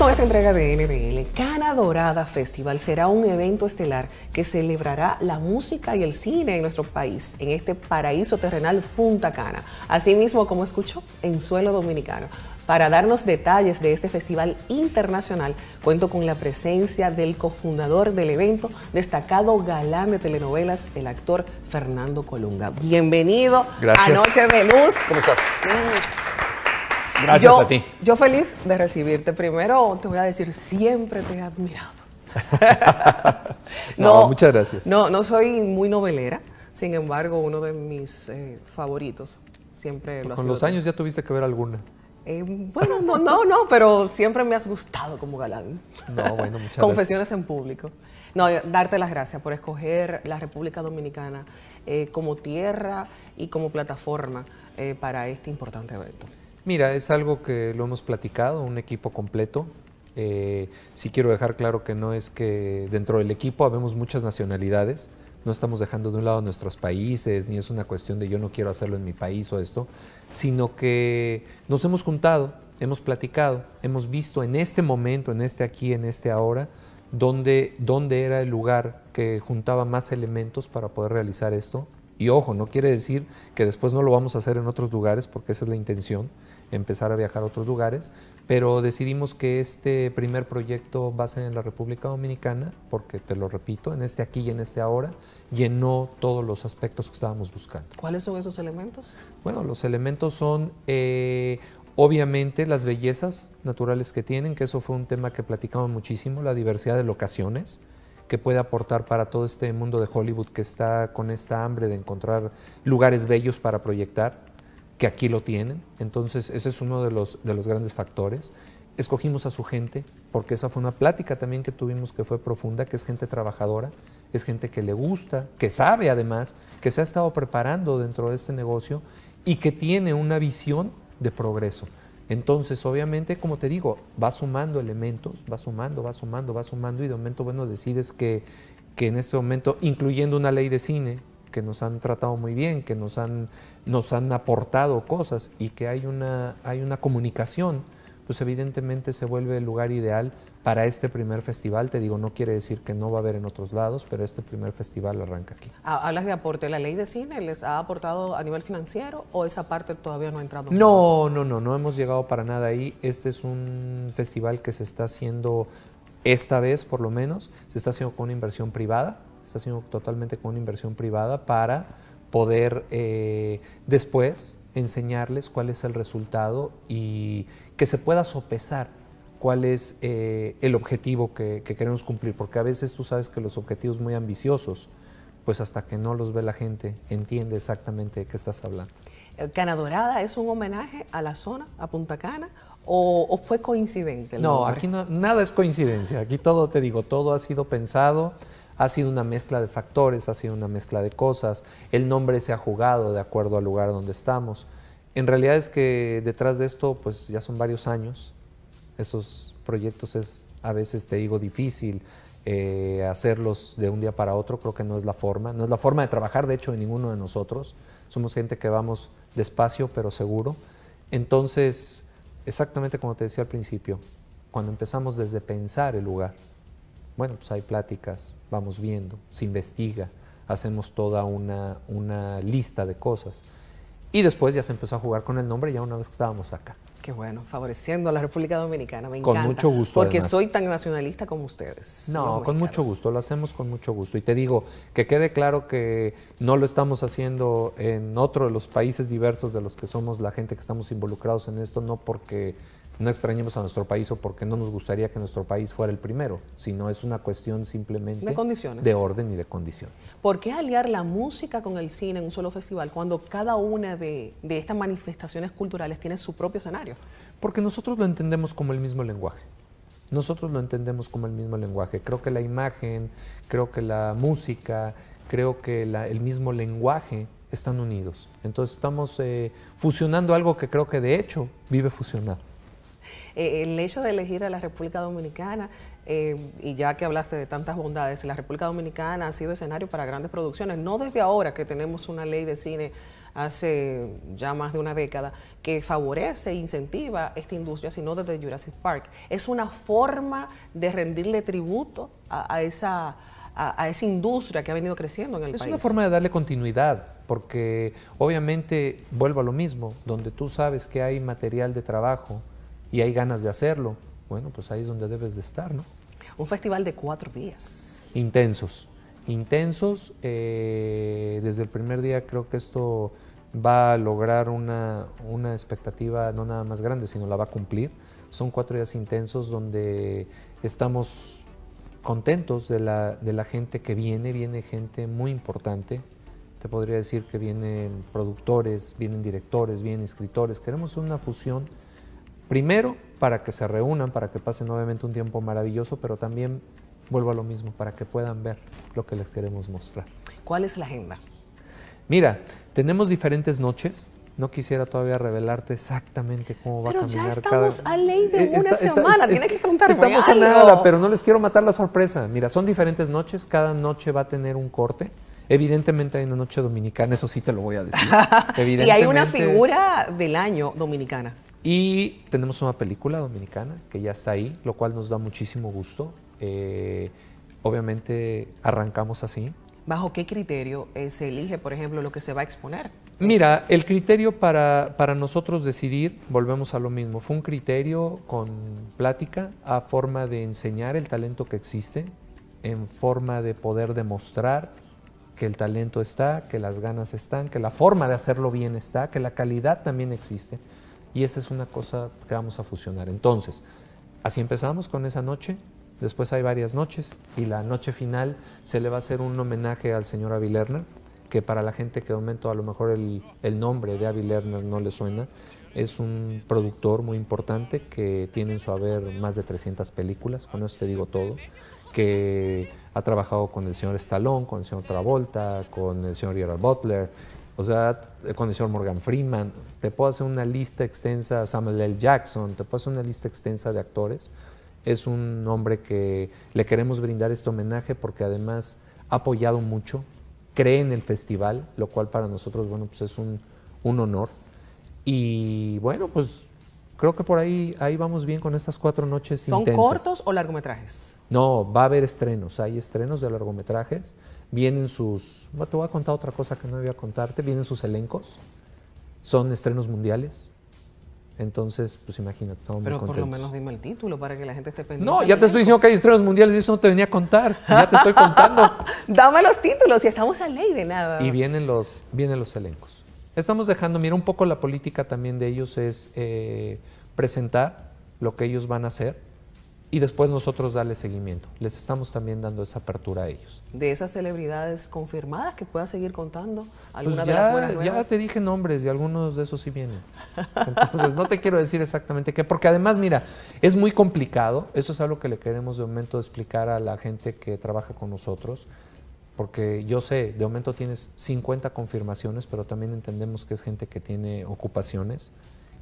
con esta entrega de NBL, Cana Dorada Festival será un evento estelar que celebrará la música y el cine en nuestro país, en este paraíso terrenal Punta Cana, Asimismo, como escuchó en suelo dominicano. Para darnos detalles de este festival internacional, cuento con la presencia del cofundador del evento, destacado galán de telenovelas, el actor Fernando Colunga. Bienvenido Gracias. a Noche de Luz. ¿Cómo estás? Gracias yo, a ti. Yo feliz de recibirte. Primero te voy a decir, siempre te he admirado. no, muchas gracias. No, no soy muy novelera, sin embargo, uno de mis eh, favoritos siempre lo Con sido los años ya tuviste que ver alguna. Eh, bueno, no, no, no, pero siempre me has gustado como galán. No, bueno, muchas gracias. Confesiones en público. No, eh, darte las gracias por escoger la República Dominicana como tierra y como plataforma para este importante evento. Mira, es algo que lo hemos platicado, un equipo completo. Eh, si quiero dejar claro que no es que dentro del equipo habemos muchas nacionalidades, no estamos dejando de un lado nuestros países, ni es una cuestión de yo no quiero hacerlo en mi país o esto, sino que nos hemos juntado, hemos platicado, hemos visto en este momento, en este aquí, en este ahora, dónde, dónde era el lugar que juntaba más elementos para poder realizar esto. Y ojo, no quiere decir que después no lo vamos a hacer en otros lugares, porque esa es la intención empezar a viajar a otros lugares, pero decidimos que este primer proyecto va a ser en la República Dominicana, porque te lo repito, en este aquí y en este ahora, llenó todos los aspectos que estábamos buscando. ¿Cuáles son esos elementos? Bueno, los elementos son... Eh, obviamente las bellezas naturales que tienen, que eso fue un tema que platicamos muchísimo, la diversidad de locaciones que puede aportar para todo este mundo de Hollywood que está con esta hambre de encontrar lugares bellos para proyectar que aquí lo tienen. Entonces, ese es uno de los, de los grandes factores. Escogimos a su gente, porque esa fue una plática también que tuvimos que fue profunda, que es gente trabajadora, es gente que le gusta, que sabe además, que se ha estado preparando dentro de este negocio y que tiene una visión de progreso. Entonces, obviamente, como te digo, va sumando elementos, va sumando, va sumando, va sumando y de momento, bueno, decides que, que en este momento, incluyendo una ley de cine, que nos han tratado muy bien, que nos han, nos han aportado cosas y que hay una, hay una comunicación, pues evidentemente se vuelve el lugar ideal para este primer festival. Te digo, no quiere decir que no va a haber en otros lados, pero este primer festival arranca aquí. Ah, Hablas de aporte. ¿La ley de cine les ha aportado a nivel financiero o esa parte todavía no ha entrado? No, no, no, no hemos llegado para nada ahí. Este es un festival que se está haciendo, esta vez por lo menos, se está haciendo con una inversión privada está haciendo totalmente con una inversión privada para poder eh, después enseñarles cuál es el resultado y que se pueda sopesar cuál es eh, el objetivo que, queremos cumplir, porque a veces tú sabes que los objetivos muy ambiciosos, pues hasta que no los ve la gente, entiende exactamente de qué estás hablando. Eh, ¿Cana Dorada es un homenaje a la zona, a Punta Cana, o, fue coincidente? no, aquí nada es coincidencia, aquí todo, te digo, todo ha sido pensado, ha sido una mezcla de factores, ha sido una mezcla de cosas, el nombre se ha jugado de acuerdo al lugar donde estamos. En realidad es que detrás de esto pues ya son varios años. Estos proyectos es a veces, te digo, difícil eh, hacerlos de un día para otro, creo que no es la forma, no es la forma de trabajar de hecho de ninguno de nosotros. Somos gente que vamos despacio pero seguro. Entonces, exactamente como te decía al principio, cuando empezamos desde pensar el lugar, bueno, pues hay pláticas, vamos viendo, se investiga, hacemos toda una, una lista de cosas. Y después ya se empezó a jugar con el nombre ya una vez que estábamos acá. Qué bueno, favoreciendo a la República Dominicana, me encanta. Con mucho gusto. Porque soy tan nacionalista como ustedes. No, con mucho gusto, lo hacemos con mucho gusto. Y te digo, que quede claro que no lo estamos haciendo en otro de los países diversos de los que somos la gente que estamos involucrados en esto, no porque no extrañemos a nuestro país o porque no nos gustaría que nuestro país fuera el primero, sino es una cuestión simplemente de, orden y de condiciones. ¿Por qué aliar la música con el cine en un solo festival cuando cada una de, estas manifestaciones culturales tiene su propio escenario? Porque nosotros lo entendemos como el mismo lenguaje. Nosotros lo entendemos como el mismo lenguaje. Creo que la imagen, creo que la música, creo que el mismo lenguaje están unidos. Entonces estamos eh, fusionando algo que creo que de hecho vive fusionado. Eh, el hecho de elegir a la República Dominicana, eh, y ya que hablaste de tantas bondades, la República Dominicana ha sido escenario para grandes producciones, no desde ahora que tenemos una ley de cine hace ya más de una década, que favorece e incentiva esta industria, sino desde Jurassic Park. Es una forma de rendirle tributo a, esa, a, esa industria que ha venido creciendo en el país. Es una forma de darle continuidad, porque obviamente vuelvo a lo mismo, donde tú sabes que hay material de trabajo, y hay ganas de hacerlo, bueno, pues ahí es donde debes de estar, ¿no? Un festival de cuatro días. Intensos, intensos. Eh, desde el primer día creo que esto va a lograr una, expectativa no nada más grande, sino la va a cumplir. Son cuatro días intensos donde estamos contentos de la, de la gente que viene, viene gente muy importante, te podría decir que vienen productores, vienen directores, vienen escritores. Queremos una fusión Primero, para que se reúnan, para que pasen nuevamente un tiempo maravilloso, pero también vuelvo a lo mismo, para que puedan ver lo que les queremos mostrar. ¿Cuál es la agenda? Mira, tenemos diferentes noches. No quisiera todavía revelarte exactamente cómo va a caminar cada... Pero ya estamos a ley de eh, una semana, tiene que contarme Estamos en nada, pero no les quiero matar la sorpresa. Mira, son diferentes noches, cada noche va a tener un corte. Evidentemente hay una noche dominicana, eso sí te lo voy a decir. y hay una figura del año dominicana. Y tenemos una película dominicana que ya está ahí, lo cual nos da muchísimo gusto. Eh, obviamente arrancamos así. ¿Bajo qué criterio eh, se elige, por ejemplo, lo que se va a exponer? Mira, el criterio para, para, nosotros decidir, volvemos a lo mismo, fue un criterio con plática a forma de enseñar el talento que existe, en forma de poder demostrar que el talento está, que las ganas están, que la forma de hacerlo bien está, que la calidad también existe. Y esa es una cosa que vamos a fusionar. Entonces, así empezamos con esa noche. Después hay varias noches y la noche final se le va a hacer un homenaje al señor Avi Lerner, que para la gente que de momento a lo mejor el, nombre de Avi Lerner no le suena, es un productor muy importante que tiene en su haber más de 300 películas, con eso te digo todo, que ha trabajado con el señor Stallone, con el señor Travolta, con el señor Gerard Butler, o sea, eh, con el señor Morgan Freeman, te puedo hacer una lista extensa, Samuel L. Jackson, te puedo hacer una lista extensa de actores. Es un hombre que le queremos brindar este homenaje porque además ha apoyado mucho, cree en el festival, lo cual para nosotros, bueno, pues es un, honor. Y bueno, pues creo que por ahí, ahí vamos bien con estas cuatro noches. ¿Son cortos o largometrajes? No, va a haber estrenos, hay estrenos de largometrajes. Vienen sus, te voy a contar otra cosa que no a contarte, vienen sus elencos, son estrenos mundiales. Entonces, pues imagínate, estamos Pero muy contentos. por lo menos dime el título para que la gente esté pendiente. No, ya te estoy diciendo que hay estrenos mundiales y eso no te venía a contar. Ya te estoy contando. Dame los títulos y estamos a ley de nada. Y vienen los, vienen los elencos. Estamos dejando, mira, un poco la política también de ellos es eh, presentar lo que ellos van a hacer y después nosotros darle seguimiento. Les estamos también dando esa apertura a ellos. De esas celebridades confirmadas que pueda seguir contando, algunas pues Ya te dije nombres y algunos de esos sí vienen. Entonces, no te quiero decir exactamente qué, porque además, mira, es muy complicado. Eso es algo que le queremos de momento explicar a la gente que trabaja con nosotros. Porque yo sé, de momento tienes 50 confirmaciones, pero también entendemos que es gente que tiene ocupaciones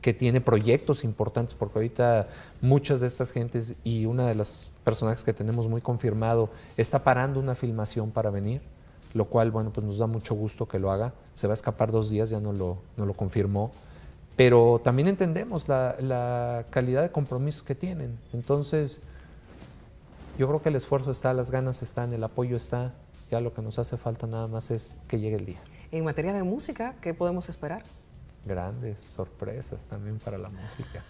que tiene proyectos importantes, porque ahorita muchas de estas gentes y una de las personas que tenemos muy confirmado está parando una filmación para venir, lo cual, bueno, pues nos da mucho gusto que lo haga. Se va a escapar dos días, ya no lo, lo confirmó. Pero también entendemos la, la calidad de compromiso que tienen. Entonces, yo creo que el esfuerzo está, las ganas están, el apoyo está. Ya lo que nos hace falta nada más es que llegue el día. En materia de música, ¿qué podemos esperar? grandes sorpresas también para la música.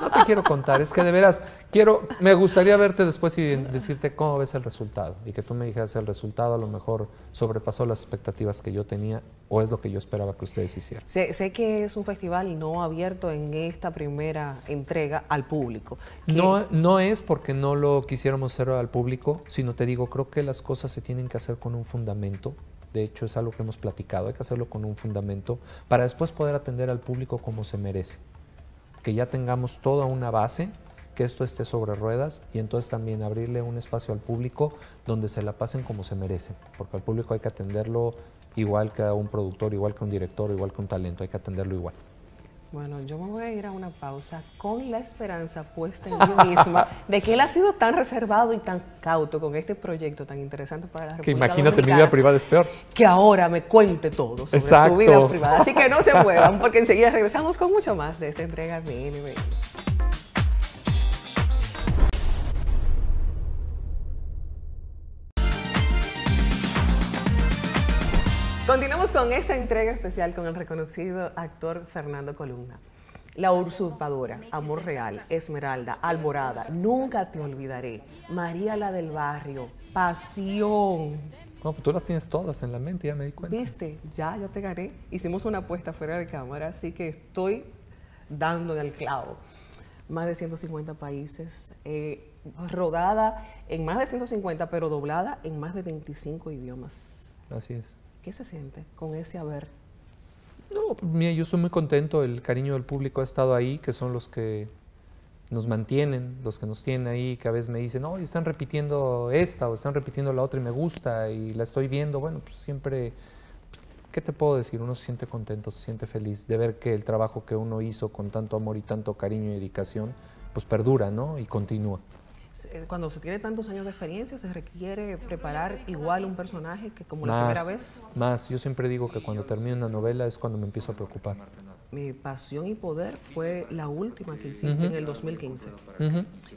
No te quiero contar, es que de veras quiero, me gustaría verte después y decirte cómo ves el resultado y que tú me dijeras el resultado a lo mejor sobrepasó las expectativas que yo tenía o es lo que yo esperaba que ustedes hicieran. Sé, que es un festival no abierto en esta primera entrega al público. No, no es porque no lo quisiéramos hacer al público, sino te digo, creo que las cosas se tienen que hacer con un fundamento de hecho, es algo que hemos platicado. Hay que hacerlo con un fundamento para después poder atender al público como se merece. Que ya tengamos toda una base, que esto esté sobre ruedas y entonces también abrirle un espacio al público donde se la pasen como se merece. Porque al público hay que atenderlo igual que a un productor, igual que a un director, igual que a un talento. Hay que atenderlo igual. Bueno, yo me voy a ir a una pausa con la esperanza puesta en mí misma de que él ha sido tan reservado y tan cauto con este proyecto tan interesante para la República Que imagínate, mi vida privada es peor. Que ahora me cuente todo sobre su vida privada. Así que no se muevan porque enseguida regresamos con mucho más de esta entrega. Bien, con esta entrega especial con el reconocido actor Fernando Columna. La usurpadora, Amor Real, Esmeralda, Alborada, Nunca te olvidaré, María la del Barrio, Pasión. No, pues tú las tienes todas en la mente, ya me di cuenta. Viste, ya, ya te gané. Hicimos una apuesta fuera de cámara, así que estoy dando en el clavo. Más de 150 países, eh, rodada en más de 150, pero doblada en más de 25 idiomas. Así es. ¿Qué se siente con ese haber? No, mira, yo estoy muy contento, el cariño del público ha estado ahí, que son los que nos mantienen, los que nos tienen ahí, que a veces me dicen, no, están repitiendo esta o están repitiendo la otra y me gusta y la estoy viendo, bueno, pues siempre, pues, ¿qué te puedo decir? Uno se siente contento, se siente feliz de ver que el trabajo que uno hizo con tanto amor y tanto cariño y dedicación, pues perdura, ¿no? Y continúa. Eh, cuando se tiene tantos años de experiencia, se requiere preparar igual un personaje que como la primera vez. Más, yo siempre digo que cuando termino una novela es cuando me empiezo a preocupar. Mi pasión y poder fue la última que hiciste en el 2015.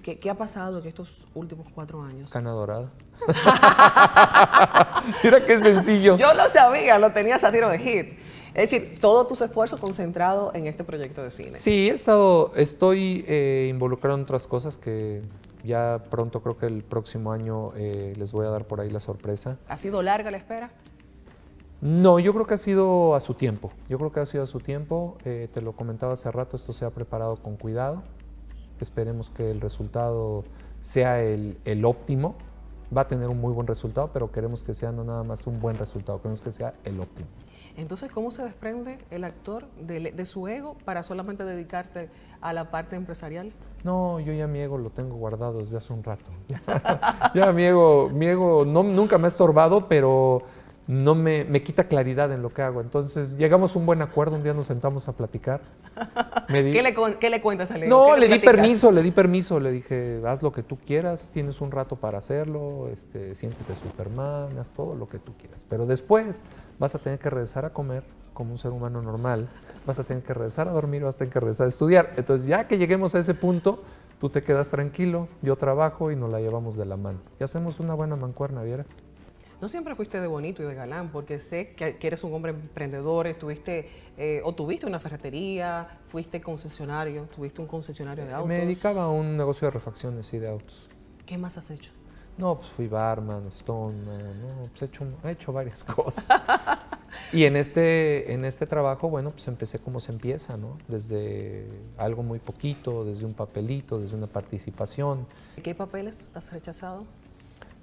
¿Qué, ha pasado en estos últimos cuatro años? Cana dorada. Mira qué sencillo. Yo lo sabía, lo tenías a tiro de hit. Es decir, todos tus esfuerzos concentrados en este proyecto de cine. Sí, he estado, estoy eh, involucrado en otras cosas que ya pronto, creo que el próximo año eh, les voy a dar por ahí la sorpresa. ¿Ha sido larga la espera? No, yo creo que ha sido a su tiempo. Yo creo que ha sido a su tiempo. Eh, te lo comentaba hace rato, esto se ha preparado con cuidado. Esperemos que el resultado sea el, el óptimo va a tener un muy buen resultado, pero queremos que sea no nada más un buen resultado, queremos que sea el óptimo. Entonces, ¿cómo se desprende el actor de, su ego para solamente dedicarte a la parte empresarial? No, yo ya mi ego lo tengo guardado desde hace un rato. ya mi ego, mi ego no, nunca me ha estorbado, pero no me, quita claridad en lo que hago. Entonces llegamos a un buen acuerdo, un día nos sentamos a platicar. ¿Qué, le, cuentas a Leo? No, le, di permiso, le di permiso, le dije, haz lo que tú quieras, tienes un rato para hacerlo, este, siéntete Superman, haz todo lo que tú quieras. Pero después vas a tener que regresar a comer como un ser humano normal, vas a tener que regresar a dormir, vas a tener que regresar a estudiar. Entonces ya que lleguemos a ese punto, tú te quedas tranquilo, yo trabajo y nos la llevamos de la mano. Y hacemos una buena mancuerna, ¿vieras? no siempre fuiste de bonito y de galán, porque sé que, eres un hombre emprendedor, estuviste eh, o tuviste una ferretería, fuiste concesionario, tuviste un concesionario de autos. Me dedicaba a un negocio de refacciones y de autos. ¿Qué más has hecho? No, pues fui barman, stone, no, pues he hecho, he hecho varias cosas. y en este, en este trabajo, bueno, pues empecé como se empieza, ¿no? Desde algo muy poquito, desde un papelito, desde una participación. ¿Qué papeles has rechazado?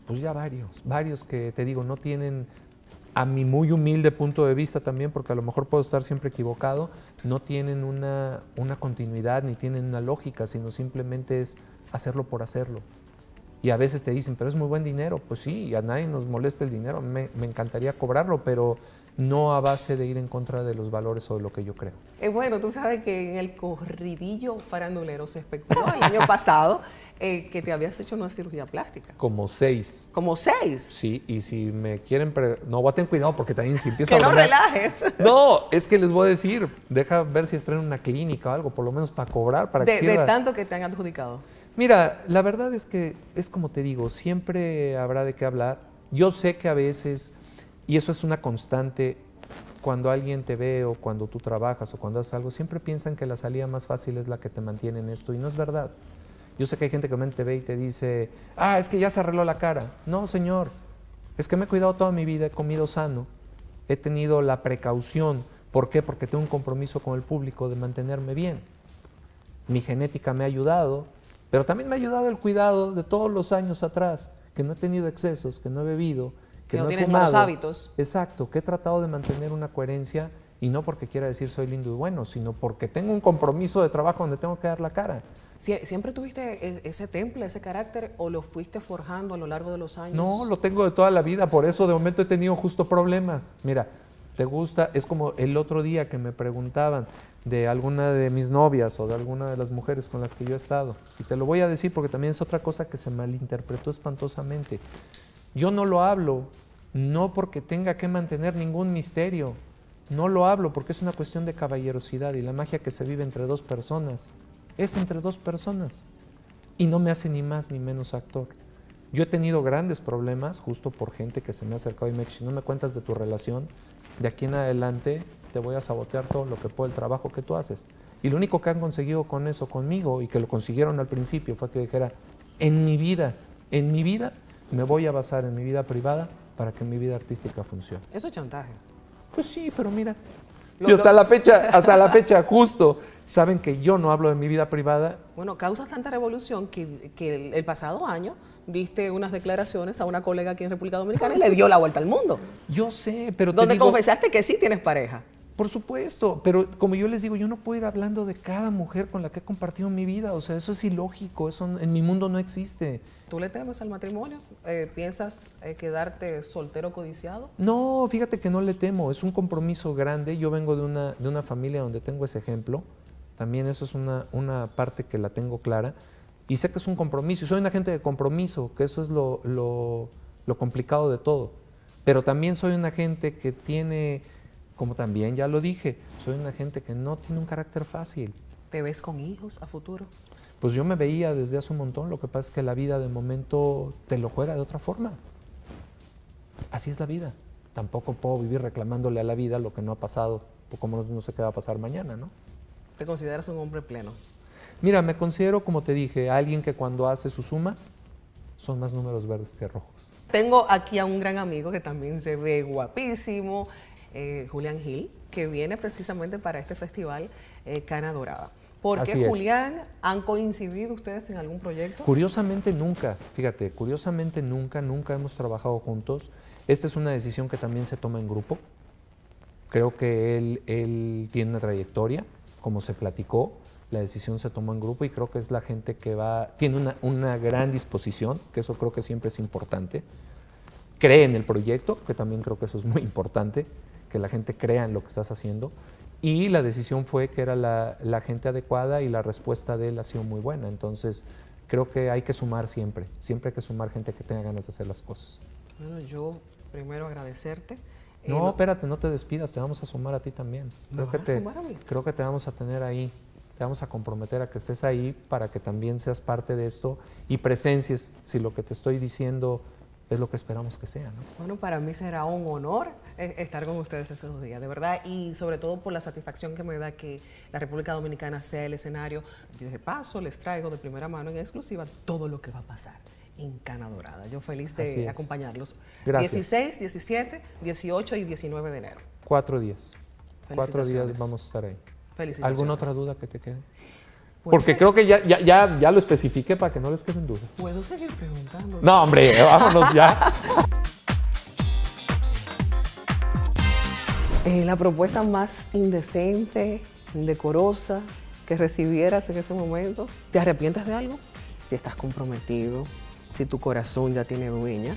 Pues ya varios, varios que te digo, no tienen, a mi muy humilde punto de vista también, porque a lo mejor puedo estar siempre equivocado, no tienen una, una continuidad ni tienen una lógica, sino simplemente es hacerlo por hacerlo. Y a veces te dicen, pero es muy buen dinero. Pues sí, a nadie nos molesta el dinero, me, me encantaría cobrarlo, pero no a base de ir en contra de los valores o de lo que yo creo. Eh, bueno, tú sabes que en el corridillo farandulero se especuló el año pasado eh, que te habías hecho una cirugía plástica. Como seis. ¿Como seis? Sí, y si me quieren... no, va cuidado porque también si empieza a... Que no relajes. No, es que les voy a decir, deja ver si en una clínica o algo, por lo menos para cobrar, para que De tanto que te han adjudicado. Mira, la verdad es que es como te digo, siempre habrá de qué hablar. Yo sé que a veces y eso es una constante. Cuando alguien te ve o cuando tú trabajas o cuando haces algo, siempre piensan que la salida más fácil es la que te mantiene en esto y no es verdad. Yo sé que hay gente que te ve y te dice, ah, es que ya se arregló la cara. No, señor, es que me he cuidado toda mi vida, he comido sano, he tenido la precaución. ¿Por qué? Porque tengo un compromiso con el público de mantenerme bien. Mi genética me ha ayudado, pero también me ha ayudado el cuidado de todos los años atrás, que no he tenido excesos, que no he bebido, que, no, tienes malos hábitos. Exacto, que he tratado de mantener una coherencia y no porque quiera decir soy lindo y bueno, sino porque tengo un compromiso de trabajo donde tengo que dar la cara. ¿Siempre tuviste e-, ese temple, ese carácter, o lo fuiste forjando a lo largo de los años? No, lo tengo de toda la vida, por eso de momento he tenido justo problemas. Mira, te gusta, es como el otro día que me preguntaban de alguna de mis novias o de alguna de las mujeres con las que yo he estado. Y te lo voy a decir porque también es otra cosa que se malinterpretó espantosamente. Yo no lo hablo, no porque tenga que mantener ningún misterio, no lo hablo porque es una cuestión de caballerosidad y la magia que se vive entre dos personas es entre dos personas y no me hace ni más ni menos actor. Yo he tenido grandes problemas justo por gente que se me ha acercado y me ha si no me cuentas de tu relación, de aquí en adelante te voy a sabotear todo lo que puedo, el trabajo que tú haces. Y lo único que han conseguido con eso conmigo y que lo consiguieron al principio fue que dijera, en mi vida, en mi vida me voy a basar en mi vida privada para que mi vida artística funcione. Eso es chantaje. Pues sí, pero mira, hasta la fecha, hasta la fecha justo, saben que yo no hablo de mi vida privada. Bueno, causas tanta revolución que, el, pasado año diste unas declaraciones a una colega aquí en República Dominicana y le dio la vuelta al mundo. Yo sé, pero donde confesaste que sí tienes pareja. Por supuesto, pero como yo les digo, yo no puedo ir hablando de cada mujer con la que he compartido mi vida, o sea, eso es ilógico, eso en mi mundo no existe. ¿Tú le temes al matrimonio? Eh, ¿Piensas eh, quedarte soltero codiciado? No, fíjate que no le temo, es un compromiso grande, yo vengo de una, de una familia donde tengo ese ejemplo, también eso es una, una parte que la tengo clara, y sé que es un compromiso, y soy una gente de compromiso, que eso es lo, lo, lo complicado de todo, pero también soy una gente que tiene como también ya lo dije, soy una gente que no tiene un carácter fácil. ¿Te ves con hijos a futuro? Pues yo me veía desde hace un montón, lo que pasa es que la vida de momento te lo juega de otra forma. Así es la vida. Tampoco puedo vivir reclamándole a la vida lo que no ha pasado, o cómo no, no sé qué va a pasar mañana, ¿no? ¿Te consideras un hombre pleno? Mira, me considero, como te dije, alguien que cuando hace su suma, son más números verdes que rojos. Tengo aquí a un gran amigo que también se ve guapísimo, eh, Julián Gil, que viene precisamente para este festival eh, Cana Dorada. ¿Por qué, Julián, han coincidido ustedes en algún proyecto? Curiosamente nunca, fíjate, curiosamente nunca, nunca hemos trabajado juntos. Esta es una decisión que también se toma en grupo. Creo que él, él tiene una trayectoria, como se platicó, la decisión se tomó en grupo y creo que es la gente que va, tiene una, una gran disposición, que eso creo que siempre es importante. Cree en el proyecto, que también creo que eso es muy importante que la gente crea en lo que estás haciendo. Y la decisión fue que era la, gente adecuada y la respuesta de él ha sido muy buena. Entonces, creo que hay que sumar siempre, siempre hay que sumar gente que tenga ganas de hacer las cosas. Bueno, yo primero agradecerte. No, espérate, no te despidas, te vamos a sumar a ti también. Creo, que te, creo que te vamos a tener ahí, te vamos a comprometer a que estés ahí para que también seas parte de esto y presencies si lo que te estoy diciendo es lo que esperamos que sea. ¿no? Bueno, para mí será un honor eh, estar con ustedes esos días, de verdad, y sobre todo por la satisfacción que me da que la República Dominicana sea el escenario. de paso, les traigo de primera mano en exclusiva todo lo que va a pasar en Cana Dorada. Yo feliz de acompañarlos. Gracias. 16, 17, 18 y 19 de enero. Cuatro días. Cuatro días vamos a estar ahí. ¿Alguna otra duda que te quede? Porque creo que ya, lo especifique para que no les queden dudas. ¿Puedo seguir preguntando? No, hombre, eh, vámonos ya. Eh, la propuesta más indecente, indecorosa que recibieras en ese momento. ¿Te arrepientes de algo? Si estás comprometido, si tu corazón ya tiene dueña.